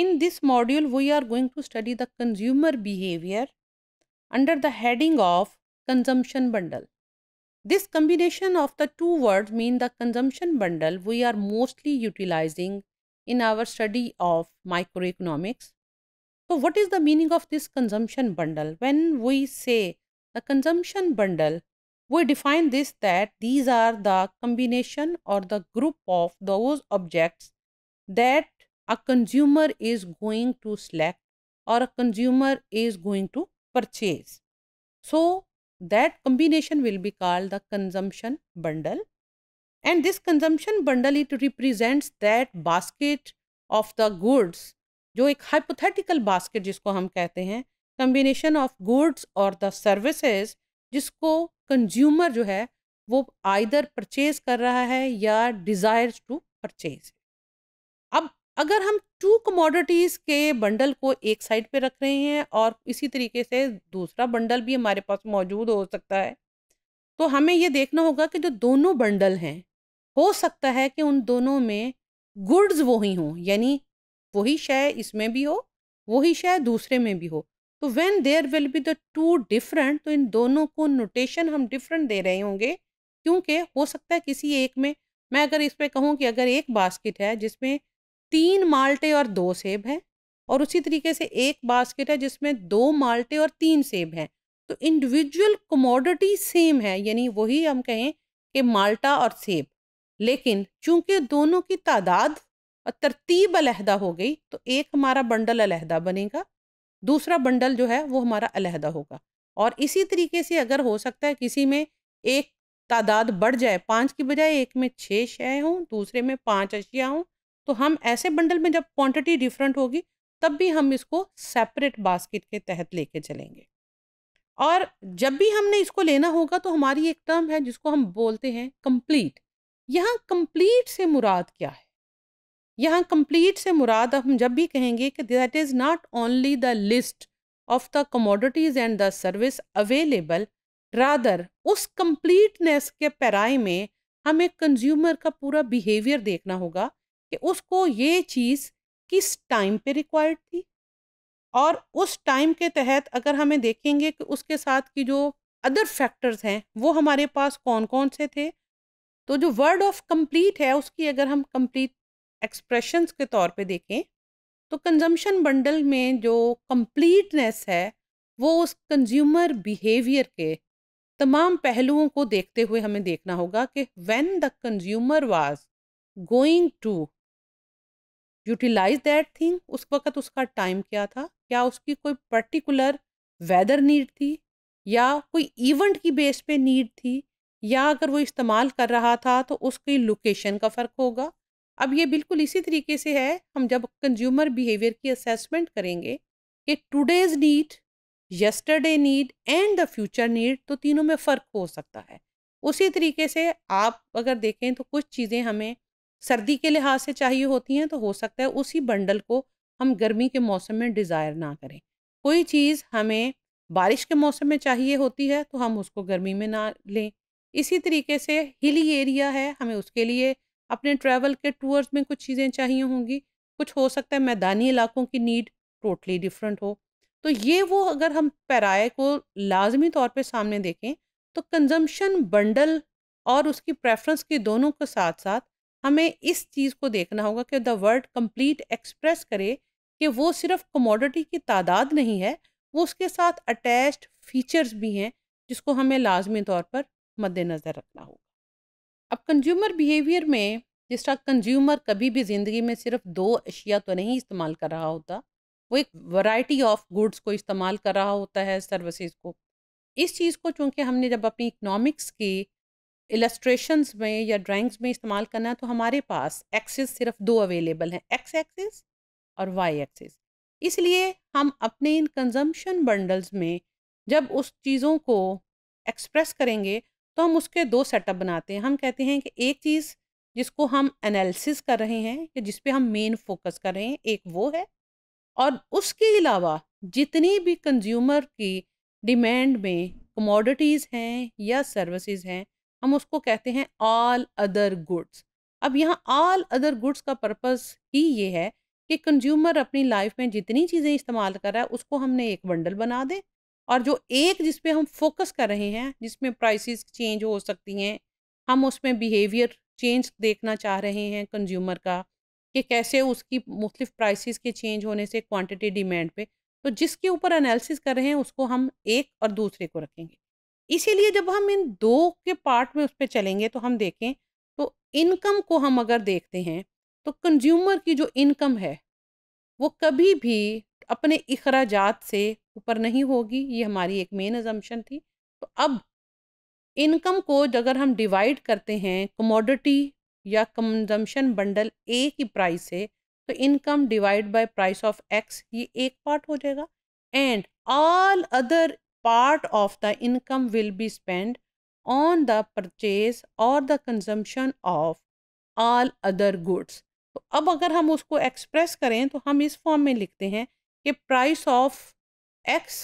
In this module, we are going to study the consumer behavior under the heading of consumption bundle. This combination of the two words mean the consumption bundle we are mostly utilizing in our study of microeconomics. So what is the meaning of this consumption bundle? When we say the consumption bundle, we define this that these are the combination or the group of those objects that a consumer is going to select और a consumer is going to purchase so that combination will be called the consumption bundle and this consumption bundle it represents that basket of the goods जो एक hypothetical basket जिसको हम कहते हैं combination of goods और the services जिसको consumer जो है वो आइदर परचेज कर रहा है या डिज़ायर्स टू परचेज अगर हम टू कमोडिटीज़ के बंडल को एक साइड पे रख रहे हैं और इसी तरीके से दूसरा बंडल भी हमारे पास मौजूद हो सकता है तो हमें ये देखना होगा कि जो दोनों बंडल हैं हो सकता है कि उन दोनों में गुड्स वही हों यानी वही शय इसमें भी हो वही शय दूसरे में भी हो तो when there will be the two different तो इन दोनों को नोटेशन हम डिफरेंट दे रहे होंगे क्योंकि हो सकता है किसी एक में मैं अगर इस पर कहूँ कि अगर एक बास्केट है जिसमें तीन माल्टे और दो सेब हैं और उसी तरीके से एक बास्केट है जिसमें दो माल्टे और तीन सेब हैं तो इंडिविजुअल कमोडिटी सेम है यानी वही हम कहें कि माल्टा और सेब लेकिन चूंकि दोनों की तादाद और तरतीब अलहदा हो गई तो एक हमारा बंडल अलहदा बनेगा दूसरा बंडल जो है वो हमारा अलहदा होगा और इसी तरीके से अगर हो सकता है किसी में एक तादाद बढ़ जाए पाँच की बजाय एक में छः शय हों दूसरे में पाँच अशिया हों तो हम ऐसे बंडल में जब क्वांटिटी डिफरेंट होगी तब भी हम इसको सेपरेट बास्केट के तहत लेके चलेंगे और जब भी हमने इसको लेना होगा तो हमारी एक टर्म है जिसको हम बोलते हैं कंप्लीट यहाँ कंप्लीट से मुराद क्या है यहाँ कंप्लीट से मुराद हम जब भी कहेंगे कि that is not only the list of the commodities and the service available rather उस कंप्लीटनेस के पैराए में हमें कंज्यूमर का पूरा बिहेवियर देखना होगा कि उसको ये चीज़ किस टाइम पे रिक्वायर्ड थी और उस टाइम के तहत अगर हमें देखेंगे कि उसके साथ की जो अदर फैक्टर्स हैं वो हमारे पास कौन कौन से थे तो जो वर्ड ऑफ कंप्लीट है उसकी अगर हम कंप्लीट एक्सप्रेशंस के तौर पे देखें तो कंजम्पशन बंडल में जो कंप्लीटनेस है वो उस कंज्यूमर बिहेवियर के तमाम पहलुओं को देखते हुए हमें देखना होगा कि when the consumer was going to utilize that thing उस वक़्त उसका टाइम क्या था क्या उसकी कोई पर्टिकुलर वेदर नीड थी या कोई इवेंट की बेस पे नीड थी या अगर वो इस्तेमाल कर रहा था तो उसकी लोकेशन का फ़र्क होगा अब ये बिल्कुल इसी तरीके से है हम जब कंज्यूमर बिहेवियर की असेसमेंट करेंगे कि today's need yesterday need and the future need तो तीनों में फ़र्क हो सकता है उसी तरीके से आप अगर देखें तो कुछ चीज़ें हमें सर्दी के लिहाज से चाहिए होती हैं तो हो सकता है उसी बंडल को हम गर्मी के मौसम में डिज़ायर ना करें कोई चीज़ हमें बारिश के मौसम में चाहिए होती है तो हम उसको गर्मी में ना लें इसी तरीके से हिली एरिया है हमें उसके लिए अपने ट्रैवल के टूर्स में कुछ चीज़ें चाहिए होंगी कुछ हो सकता है मैदानी इलाकों की नीड टोटली डिफरेंट हो तो ये वो अगर हम पैराए को लाजमी तौर पे सामने देखें तो कंजम्पशन बंडल और उसकी प्रेफरेंस के दोनों के साथ साथ हमें इस चीज़ को देखना होगा कि द वर्ड कंप्लीट एक्सप्रेस करे कि वो सिर्फ कमोडिटी की तादाद नहीं है वो उसके साथ अटैच्ड फीचर्स भी हैं जिसको हमें लाजमी तौर पर मद्देनज़र रखना होगा अब कंज्यूमर बिहेवियर में जिस तरह कंज्यूमर कभी भी ज़िंदगी में सिर्फ दो अशिया तो नहीं इस्तेमाल कर रहा होता वो एक वैरायटी ऑफ गुड्स को इस्तेमाल कर रहा होता है सर्विसेज को इस चीज़ को चूँकि हमने जब अपनी इकनॉमिक्स की इलस्ट्रेशंस में या ड्राइंग्स में इस्तेमाल करना है तो हमारे पास एक्सेस सिर्फ दो अवेलेबल हैं एक्स एक्सेस और वाई एक्सेस इसलिए हम अपने इन कंजम्पशन बंडल्स में जब उस चीज़ों को एक्सप्रेस करेंगे तो हम उसके दो सेटअप बनाते हैं हम कहते हैं कि एक चीज़ जिसको हम एनालिसिस कर रहे हैं या जिस पे हम मेन फोकस कर रहे हैं एक वो है और उसके अलावा जितनी भी कंज्यूमर की डिमांड में कमोडिटीज़ हैं या सर्विसेज हैं हम उसको कहते हैं ऑल अदर गुड्स अब यहाँ ऑल अदर गुड्स का पर्पज़ ही ये है कि कंज्यूमर अपनी लाइफ में जितनी चीज़ें इस्तेमाल कर रहा है उसको हमने एक बंडल बना दें और जो एक जिस पे हम फोकस कर रहे हैं जिसमें प्राइसेस चेंज हो सकती हैं हम उसमें बिहेवियर चेंज देखना चाह रहे हैं कंज्यूमर का कि कैसे उसकी मुख्तफ प्राइसेस के चेंज होने से क्वांटिटी डिमांड पे तो जिसके ऊपर एनालिसिस कर रहे हैं उसको हम एक और दूसरे को रखेंगे इसीलिए जब हम इन दो के पार्ट में उस पर चलेंगे तो हम देखें तो इनकम को हम अगर देखते हैं तो कंज्यूमर की जो इनकम है वो कभी भी अपने अखराज से ऊपर नहीं होगी ये हमारी एक मेन एजम्पन थी तो अब इनकम को अगर हम डिवाइड करते हैं कमोडिटी या कंजम्पशन बंडल ए की प्राइस से तो income divide by price of X ये एक पार्ट हो जाएगा and all other part of the income will be spent on the purchase or the consumption of all other goods तो अब अगर हम उसको एक्सप्रेस करें तो हम इस फॉर्म में लिखते हैं कि price of X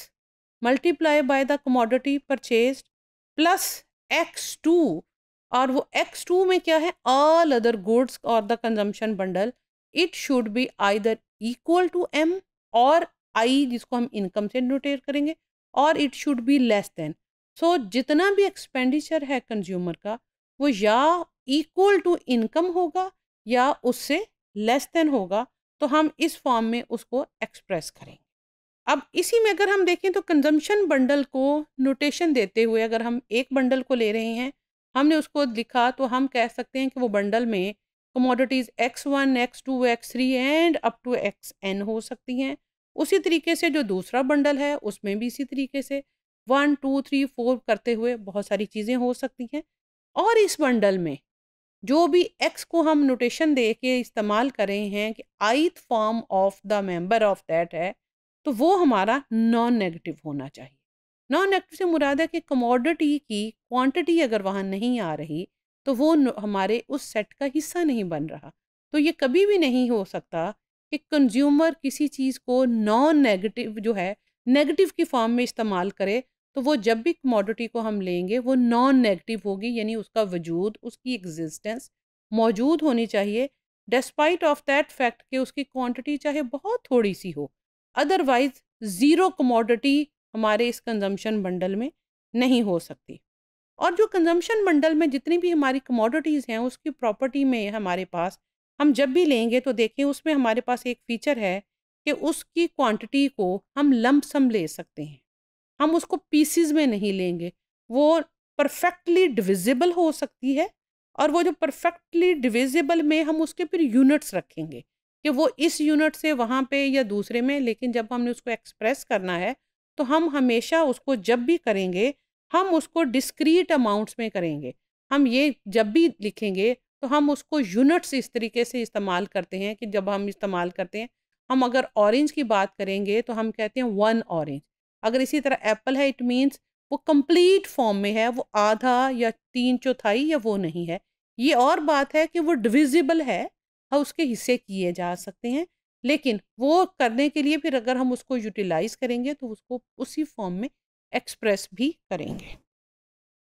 multiply by the commodity purchase plus X two और वो एक्स टू में क्या है ऑल अदर गुड्स और the consumption bundle it should be either equal to M और आई जिसको हम इनकम से नोटेट करेंगे और it should be less than so जितना भी एक्सपेंडिचर है कंज्यूमर का वो या इक्वल टू इनकम होगा या उससे लेस देन होगा तो हम इस फॉर्म में उसको एक्सप्रेस करेंगे अब इसी में अगर हम देखें तो कंजम्पशन बंडल को नोटेशन देते हुए अगर हम एक बंडल को ले रहे हैं हमने उसको लिखा तो हम कह सकते हैं कि वो बंडल में commodities X one X two X three and up to X N हो सकती हैं उसी तरीके से जो दूसरा बंडल है उसमें भी इसी तरीके से वन टू थ्री फोर करते हुए बहुत सारी चीज़ें हो सकती हैं और इस बंडल में जो भी एक्स को हम नोटेशन दे के इस्तेमाल कर रहे हैं कि ith form of the member of that है तो वो हमारा नॉन नेगेटिव होना चाहिए नॉन नेगेटिव से मुराद है कि कमोडिटी की क्वांटिटी अगर वहाँ नहीं आ रही तो वो हमारे उस सेट का हिस्सा नहीं बन रहा तो ये कभी भी नहीं हो सकता कि कंज्यूमर किसी चीज़ को नॉन नेगेटिव जो है नेगेटिव की फॉर्म में इस्तेमाल करे तो वो जब भी कमोडिटी को हम लेंगे वो नॉन नेगेटिव होगी यानी उसका वजूद उसकी एग्जिस्टेंस मौजूद होनी चाहिए डिस्पाइट ऑफ दैट फैक्ट कि उसकी क्वांटिटी चाहे बहुत थोड़ी सी हो अदरवाइज ज़ीरो कमोडिटी हमारे इस कंजम्पशन बंडल में नहीं हो सकती और जो कंजम्पशन बंडल में जितनी भी हमारी कमोडिटीज़ हैं उसकी प्रॉपर्टी में हमारे पास हम जब भी लेंगे तो देखें उसमें हमारे पास एक फ़ीचर है कि उसकी क्वांटिटी को हम लम्ब सम ले सकते हैं हम उसको पीसीज में नहीं लेंगे वो परफेक्टली डिविजिबल हो सकती है और वो जो परफेक्टली डिविजिबल में हम उसके फिर यूनिट्स रखेंगे कि वो इस यूनिट से वहाँ पे या दूसरे में लेकिन जब हमने उसको एक्सप्रेस करना है तो हम हमेशा उसको जब भी करेंगे हम उसको डिस्क्रीट अमाउंट्स में करेंगे हम ये जब भी लिखेंगे तो हम उसको यूनिट्स इस तरीके से इस्तेमाल करते हैं कि जब हम इस्तेमाल करते हैं हम अगर ऑरेंज की बात करेंगे तो हम कहते हैं वन ऑरेंज अगर इसी तरह एप्पल है इट मीन्स वो कंप्लीट फॉर्म में है वो आधा या तीन चौथाई या वो नहीं है ये और बात है कि वो डिविजिबल है हम हाँ, उसके हिस्से किए जा सकते हैं लेकिन वो करने के लिए फिर अगर हम उसको यूटिलाइज़ करेंगे तो उसको उसी फॉर्म में एक्सप्रेस भी करेंगे